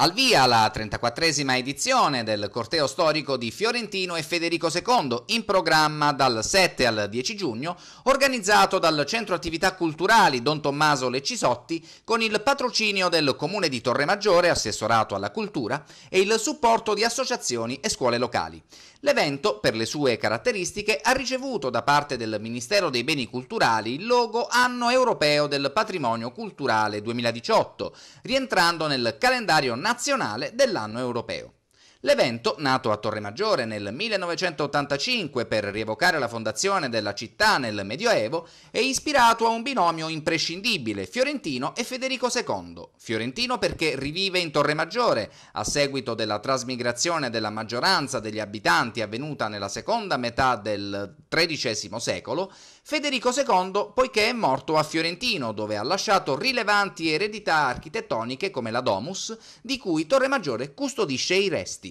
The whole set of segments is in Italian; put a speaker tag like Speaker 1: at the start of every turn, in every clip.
Speaker 1: Al via la 34esima edizione del corteo storico di Fiorentino e Federico II, in programma dal 7 al 10 giugno, organizzato dal Centro Attività Culturali Don Tommaso Leccisotti, con il patrocinio del Comune di Torremaggiore, assessorato alla cultura, e il supporto di associazioni e scuole locali. L'evento, per le sue caratteristiche, ha ricevuto da parte del Ministero dei Beni Culturali il logo Anno Europeo del Patrimonio Culturale 2018, rientrando nel calendario nazionale nazionale dell'anno europeo. L'evento, nato a Torremaggiore nel 1985 per rievocare la fondazione della città nel Medioevo, è ispirato a un binomio imprescindibile, Fiorentino e Federico II. Fiorentino perché rivive in Torremaggiore, a seguito della trasmigrazione della maggioranza degli abitanti avvenuta nella seconda metà del XIII secolo, Federico II poiché è morto a Fiorentino, dove ha lasciato rilevanti eredità architettoniche come la Domus, di cui Torremaggiore custodisce i resti.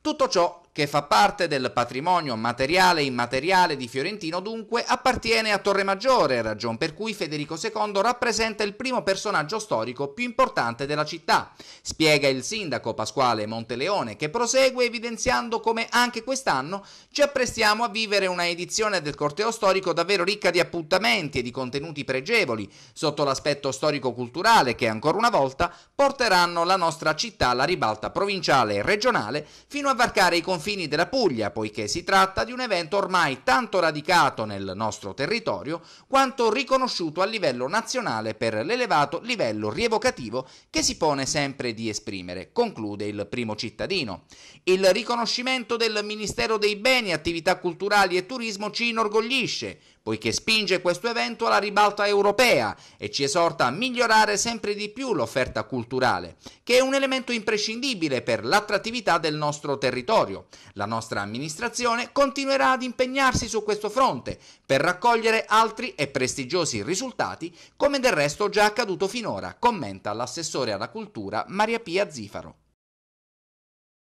Speaker 1: Tutto ciò che fa parte del patrimonio materiale e immateriale di Fiorentino, dunque appartiene a Torre Maggiore, ragion per cui Federico II rappresenta il primo personaggio storico più importante della città, spiega il sindaco Pasquale Monteleone, che prosegue evidenziando come anche quest'anno ci apprestiamo a vivere una edizione del corteo storico davvero ricca di appuntamenti e di contenuti pregevoli, sotto l'aspetto storico-culturale che ancora una volta porteranno la nostra città alla ribalta provinciale e regionale fino a varcare i confini confini della Puglia, poiché si tratta di un evento ormai tanto radicato nel nostro territorio quanto riconosciuto a livello nazionale per l'elevato livello rievocativo che si pone sempre di esprimere, conclude il primo cittadino. Il riconoscimento del Ministero dei Beni, Attività Culturali e Turismo ci inorgoglisce, poiché spinge questo evento alla ribalta europea e ci esorta a migliorare sempre di più l'offerta culturale, che è un elemento imprescindibile per l'attrattività del nostro territorio. La nostra amministrazione continuerà ad impegnarsi su questo fronte per raccogliere altri e prestigiosi risultati, come del resto già accaduto finora, commenta l'assessore alla cultura Maria Pia Zifaro.